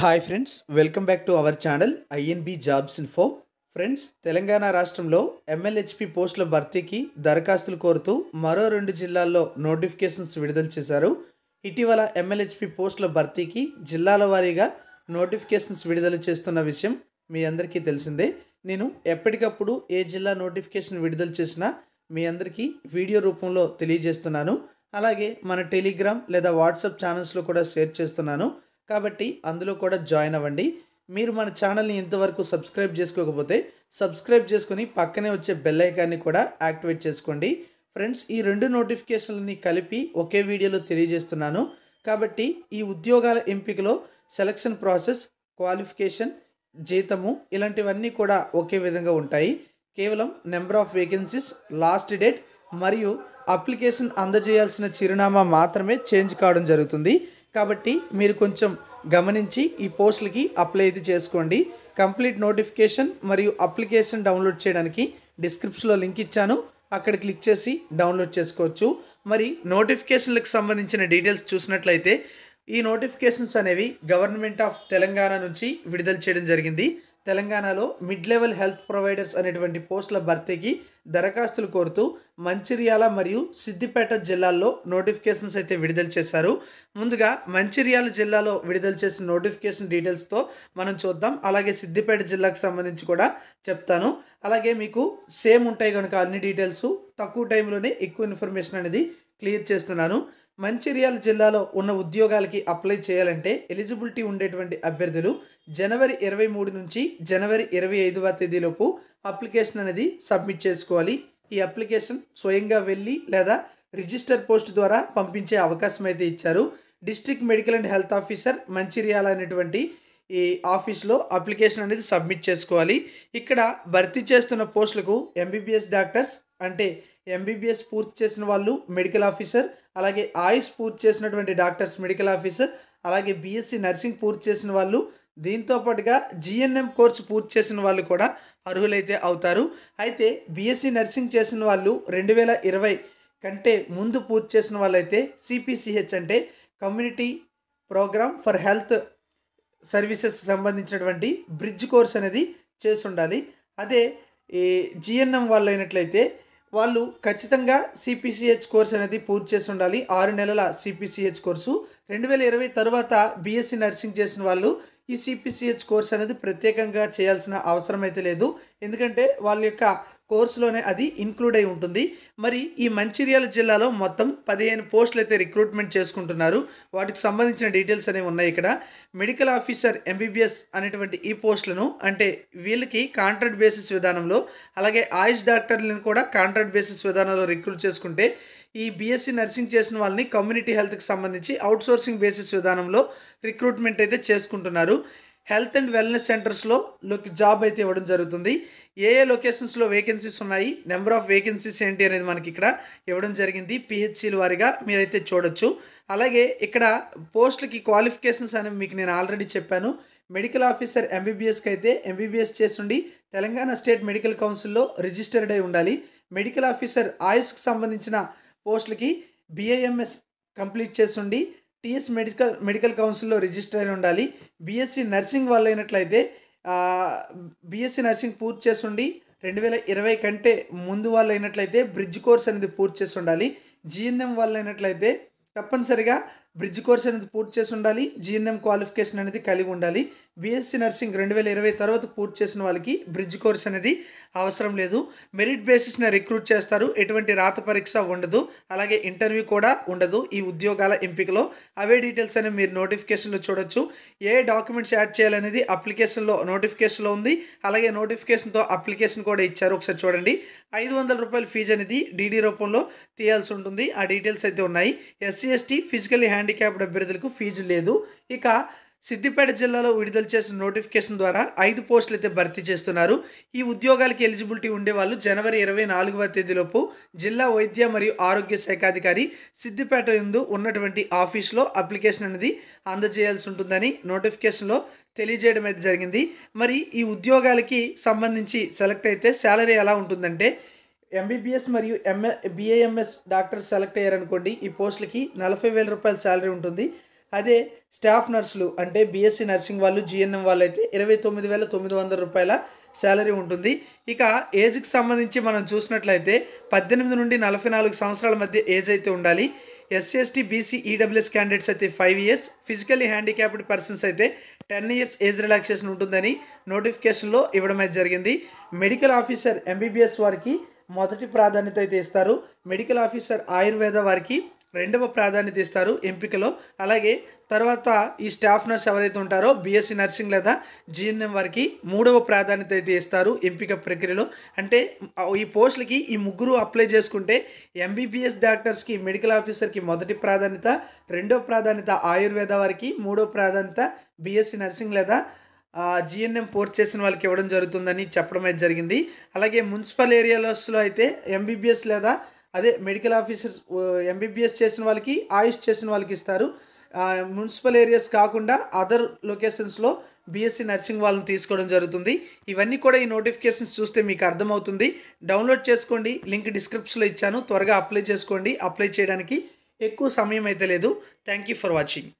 hi friends welcome back to our channel INB jobs info friends Telangana రాష్ట్రంలో MLHP పోస్టుల భర్తీకి దరఖాస్తులు కోరుతూ మరో రెండు జిల్లాల్లో నోటిఫికేషన్స్ విడుదల చేశారు ఇటీవల ఎమ్మెల్యేహెచ్పి పోస్టుల భర్తీకి జిల్లాల వారీగా నోటిఫికేషన్స్ విడుదల చేస్తున్న విషయం మీ అందరికీ తెలిసిందే నేను ఎప్పటికప్పుడు ఏ జిల్లా నోటిఫికేషన్ విడుదల చేసినా మీ అందరికీ వీడియో రూపంలో తెలియజేస్తున్నాను అలాగే మన టెలిగ్రామ్ లేదా వాట్సాప్ ఛానల్స్లో కూడా షేర్ చేస్తున్నాను కాబట్టి అందులో కూడా జాయిన్ అవ్వండి మీరు మన ఛానల్ని ఇంతవరకు సబ్స్క్రైబ్ చేసుకోకపోతే సబ్స్క్రైబ్ చేసుకుని పక్కనే వచ్చే బెల్ ఐకాన్ని కూడా యాక్టివేట్ చేసుకోండి ఫ్రెండ్స్ ఈ రెండు నోటిఫికేషన్లని కలిపి ఒకే వీడియోలో తెలియజేస్తున్నాను కాబట్టి ఈ ఉద్యోగాల ఎంపికలో సెలక్షన్ ప్రాసెస్ క్వాలిఫికేషన్ జీతము ఇలాంటివన్నీ కూడా ఒకే విధంగా ఉంటాయి కేవలం number of vacancies last date మరియు అప్లికేషన్ అందజేయాల్సిన చిరునామా మాత్రమే చేంజ్ కావడం జరుగుతుంది కాబట్టి మీరు కొంచెం గమనించి ఈ పోస్టులకి అప్లై అయితే చేసుకోండి కంప్లీట్ నోటిఫికేషన్ మరియు అప్లికేషన్ డౌన్లోడ్ చేయడానికి డిస్క్రిప్షన్లో లింక్ ఇచ్చాను అక్కడ క్లిక్ చేసి డౌన్లోడ్ చేసుకోవచ్చు మరి నోటిఫికేషన్లకు సంబంధించిన డీటెయిల్స్ చూసినట్లయితే ఈ నోటిఫికేషన్స్ అనేవి గవర్నమెంట్ ఆఫ్ తెలంగాణ నుంచి విడుదల చేయడం జరిగింది తెలంగాణలో మిడ్ లెవెల్ హెల్త్ ప్రొవైడర్స్ అనేటువంటి పోస్టుల భర్తీకి దరఖాస్తులు కోరుతూ మంచిర్యాల మరియు సిద్దిపేట జిల్లాల్లో నోటిఫికేషన్స్ అయితే విడుదల చేశారు ముందుగా మంచిర్యాల జిల్లాలో విడుదల చేసిన నోటిఫికేషన్ డీటెయిల్స్తో మనం చూద్దాం అలాగే సిద్దిపేట జిల్లాకు సంబంధించి కూడా చెప్తాను అలాగే మీకు సేమ్ ఉంటాయి కనుక అన్ని డీటెయిల్స్ తక్కువ టైంలోనే ఎక్కువ ఇన్ఫర్మేషన్ అనేది క్లియర్ చేస్తున్నాను మంచిర్యాల జిల్లాలో ఉన్న ఉద్యోగాలకి అప్లై చేయాలంటే ఎలిజిబిలిటీ ఉండేటువంటి అభ్యర్థులు జనవరి ఇరవై మూడు నుంచి జనవరి ఇరవై ఐదవ తేదీలోపు అప్లికేషన్ అనేది సబ్మిట్ చేసుకోవాలి ఈ అప్లికేషన్ స్వయంగా వెళ్ళి లేదా రిజిస్టర్ పోస్ట్ ద్వారా పంపించే అవకాశం అయితే ఇచ్చారు district medical and health officer Mancherial అనేటువంటి ఈ ఆఫీస్లో అప్లికేషన్ అనేది సబ్మిట్ చేసుకోవాలి ఇక్కడ భర్తీ చేస్తున్న పోస్టులకు ఎంబీబీఎస్ డాక్టర్స్ అంటే ఎంబీబీఎస్ పూర్తి చేసిన వాళ్ళు మెడికల్ ఆఫీసర్ అలాగే ఆయుష్ e పూర్తి చేసినటువంటి డాక్టర్స్ మెడికల్ ఆఫీసర్ అలాగే బీఎస్సీ నర్సింగ్ పూర్తి చేసిన వాళ్ళు దీంతో పాటుగా జిఎన్ఎం కోర్సు పూర్తి చేసిన వాళ్ళు కూడా అర్హులైతే అవుతారు అయితే బీఎస్సీ నర్సింగ్ చేసిన వాళ్ళు రెండు వేల ఇరవై కంటే ముందు పూర్తి చేసిన వాళ్ళైతే సిపిసిహెచ్ అంటే community program for health services సంబంధించినటువంటి బ్రిడ్జ్ కోర్స్ అనేది చేసి ఉండాలి అదే ఈ జిఎన్ఎం వాళ్ళు అయినట్లయితే వాళ్ళు ఖచ్చితంగా సిపిసిహెచ్ కోర్స్ అనేది పూర్తి చేసి ఉండాలి ఆరు నెలల సిపిసిహెచ్ కోర్సు రెండు వేల ఇరవై తర్వాత బీఎస్సీ నర్సింగ్ చేసిన వాళ్ళు ఈ సిపిసిహెచ్ కోర్స్ అనేది ప్రత్యేకంగా చేయాల్సిన అవసరం అయితే లేదు ఎందుకంటే వాళ్ళ యొక్క కోర్సులోనే అది ఇన్క్లూడ్ అయి ఉంటుంది మరి ఈ మంచిర్యాల జిల్లాలో మొత్తం పదిహేను పోస్టులు అయితే రిక్రూట్మెంట్ చేసుకుంటున్నారు వాటికి సంబంధించిన డీటెయిల్స్ అనేవి ఉన్నాయి ఇక్కడ మెడికల్ ఆఫీసర్ ఎంబీబీఎస్ అనేటువంటి ఈ పోస్టులను అంటే వీళ్ళకి కాంట్రాక్ట్ బేసిస్ విధానంలో అలాగే ఆయుష్ డాక్టర్లను కూడా కాంట్రాక్ట్ బేసిస్ విధానంలో రిక్రూట్ చేసుకుంటే ఈ బీఎస్సీ నర్సింగ్ చేసిన వాళ్ళని కమ్యూనిటీ హెల్త్కి సంబంధించి అవుట్సోర్సింగ్ బేసిస్ విధానంలో రిక్రూట్మెంట్ అయితే చేసుకుంటున్నారు హెల్త్ అండ్ వెల్నెస్ సెంటర్స్లో జాబ్ అయితే ఇవ్వడం జరుగుతుంది ఏ ఏ లొకేషన్స్లో వేకెన్సీస్ ఉన్నాయి నెంబర్ ఆఫ్ వేకెన్సీస్ ఏంటి అనేది మనకి ఇక్కడ ఇవ్వడం జరిగింది పిహెచ్సీల వారిగా మీరైతే చూడొచ్చు అలాగే ఇక్కడ పోస్టులకి క్వాలిఫికేషన్స్ అనేవి మీకు నేను ఆల్రెడీ చెప్పాను మెడికల్ ఆఫీసర్ ఎంబీబీఎస్కి అయితే ఎంబీబీఎస్ చేస్తుండి తెలంగాణ స్టేట్ మెడికల్ కౌన్సిల్లో రిజిస్టర్డ్ అయి ఉండాలి మెడికల్ ఆఫీసర్ ఆయుష్కి సంబంధించిన పోస్టులకి బీఐఎంఎస్ కంప్లీట్ చేస్తుండి టీఎస్ మెడికల్ మెడికల్ కౌన్సిల్లో రిజిస్టర్ అయి ఉండాలి బీఎస్సీ నర్సింగ్ వాళ్ళు అయినట్లయితే బీఎస్సీ నర్సింగ్ పూర్తి ఉండి రెండు వేల ఇరవై కంటే ముందు వాళ్ళు అయినట్లయితే బ్రిడ్జ్ కోర్స్ అనేది పూర్తి చేసి ఉండాలి జిఎన్ఎం వాళ్ళు అయినట్లయితే తప్పనిసరిగా బ్రిడ్జ్ కోర్స్ అనేది పూర్తి చేసి ఉండాలి జిఎన్ఎం క్వాలిఫికేషన్ అనేది కలిగి ఉండాలి బీఎస్సీ నర్సింగ్ రెండు వేల ఇరవై తర్వాత పూర్తి చేసిన వాళ్ళకి బ్రిడ్జ్ కోర్స్ అనేది అవసరం లేదు మెరిట్ బేసిస్న రిక్రూట్ చేస్తారు ఎటువంటి రాత పరీక్ష ఉండదు అలాగే ఇంటర్వ్యూ కూడా ఉండదు ఈ ఉద్యోగాల ఎంపికలో అవే డీటెయిల్స్ అనేవి మీరు నోటిఫికేషన్లో చూడొచ్చు ఏ డాక్యుమెంట్స్ యాడ్ చేయాలనేది అప్లికేషన్లో నోటిఫికేషన్లో ఉంది అలాగే నోటిఫికేషన్తో అప్లికేషన్ కూడా ఇచ్చారు ఒకసారి చూడండి ఐదు వందల రూపాయల ఫీజు అనేది డీడీ రూపంలో తీయాల్సి ఉంటుంది ఆ డీటెయిల్స్ అయితే ఉన్నాయి ఎస్సీ ఎస్టీ ఫిజికల్లీ హ్యాండిక్యాప్డ్ అభ్యర్థులకు ఫీజు లేదు ఇక సిద్దిపేట జిల్లాలో విడుదల చేసిన నోటిఫికేషన్ ద్వారా ఐదు పోస్టులు అయితే భర్తీ చేస్తున్నారు ఈ ఉద్యోగాలకి ఎలిజిబిలిటీ ఉండేవాళ్ళు జనవరి ఇరవై నాలుగవ తేదీలోపు జిల్లా వైద్య మరియు ఆరోగ్య శాఖాధికారి సిద్దిపేట ఎందు ఉన్నటువంటి ఆఫీస్లో అప్లికేషన్ అనేది అందజేయాల్సి ఉంటుందని నోటిఫికేషన్లో తెలియజేయడం అయితే జరిగింది మరి ఈ ఉద్యోగాలకి సంబంధించి సెలెక్ట్ అయితే శాలరీ ఎలా ఉంటుందంటే ఎంబీబీఎస్ మరియు ఎంఏ బీఏఎంఎస్ డాక్టర్ సెలెక్ట్ అయ్యారనుకోండి ఈ పోస్టులకి నలభై వేల రూపాయల శాలరీ ఉంటుంది అదే స్టాఫ్ నర్సులు అంటే బీఎస్సీ నర్సింగ్ వాళ్ళు జిఎన్ఎం వాళ్ళు అయితే ఇరవై తొమ్మిది వేల తొమ్మిది వందల రూపాయల శాలరీ ఉంటుంది ఇక ఏజ్కి సంబంధించి మనం చూసినట్లయితే పద్దెనిమిది నుండి నలభై నాలుగు సంవత్సరాల మధ్య ఏజ్ అయితే ఉండాలి ఎస్సీఎస్టీ బీసీ ఈడబ్ల్యూఎస్ క్యాండిడేట్స్ అయితే five years physically handicapped persons అయితే టెన్ ఇయర్స్ ఏజ్ రిలాక్సేషన్ ఉంటుందని నోటిఫికేషన్లో ఇవ్వడం అయితే జరిగింది మెడికల్ ఆఫీసర్ ఎంబీబీఎస్ వారికి మొదటి ప్రాధాన్యత అయితే ఇస్తారు మెడికల్ ఆఫీసర్ ఆయుర్వేద వారికి రెండవ ప్రాధాన్యత ఇస్తారు ఎంపికలో అలాగే తర్వాత ఈ స్టాఫ్ నర్స్ ఎవరైతే ఉంటారో బీఎస్సీ నర్సింగ్ లేదా జిఎన్ఎం వారికి మూడవ ప్రాధాన్యత అయితే ఇస్తారు ఎంపిక ప్రక్రియలో అంటే ఈ పోస్టులకి ఈ ముగ్గురు అప్లై చేసుకుంటే ఎంబీబీఎస్ డాక్టర్స్కి మెడికల్ ఆఫీసర్కి మొదటి ప్రాధాన్యత రెండవ ప్రాధాన్యత ఆయుర్వేద వారికి మూడవ ప్రాధాన్యత బీఎస్సీ నర్సింగ్ లేదా జిఎన్ఎం పోర్ట్ చేసిన వాళ్ళకి ఇవ్వడం జరుగుతుందని చెప్పడం అయితే జరిగింది అలాగే మున్సిపల్ ఏరియాలో అయితే ఎంబీబీఎస్ లేదా అదే మెడికల్ ఆఫీసర్స్ ఎంబీబీఎస్ చేసిన వాళ్ళకి ఆయుష్ చేసిన వాళ్ళకి ఇస్తారు మున్సిపల్ ఏరియాస్ కాకుండా అదర్ లొకేషన్స్లో బీఎస్సీ నర్సింగ్ వాళ్ళని తీసుకోవడం జరుగుతుంది ఇవన్నీ కూడా ఈ నోటిఫికేషన్స్ చూస్తే మీకు అర్థమవుతుంది డౌన్లోడ్ చేసుకోండి లింక్ డిస్క్రిప్షన్లో ఇచ్చాను త్వరగా అప్లై చేసుకోండి అప్లై చేయడానికి ఎక్కువ సమయం అయితే లేదు థ్యాంక్ యూ ఫర్ వాచింగ్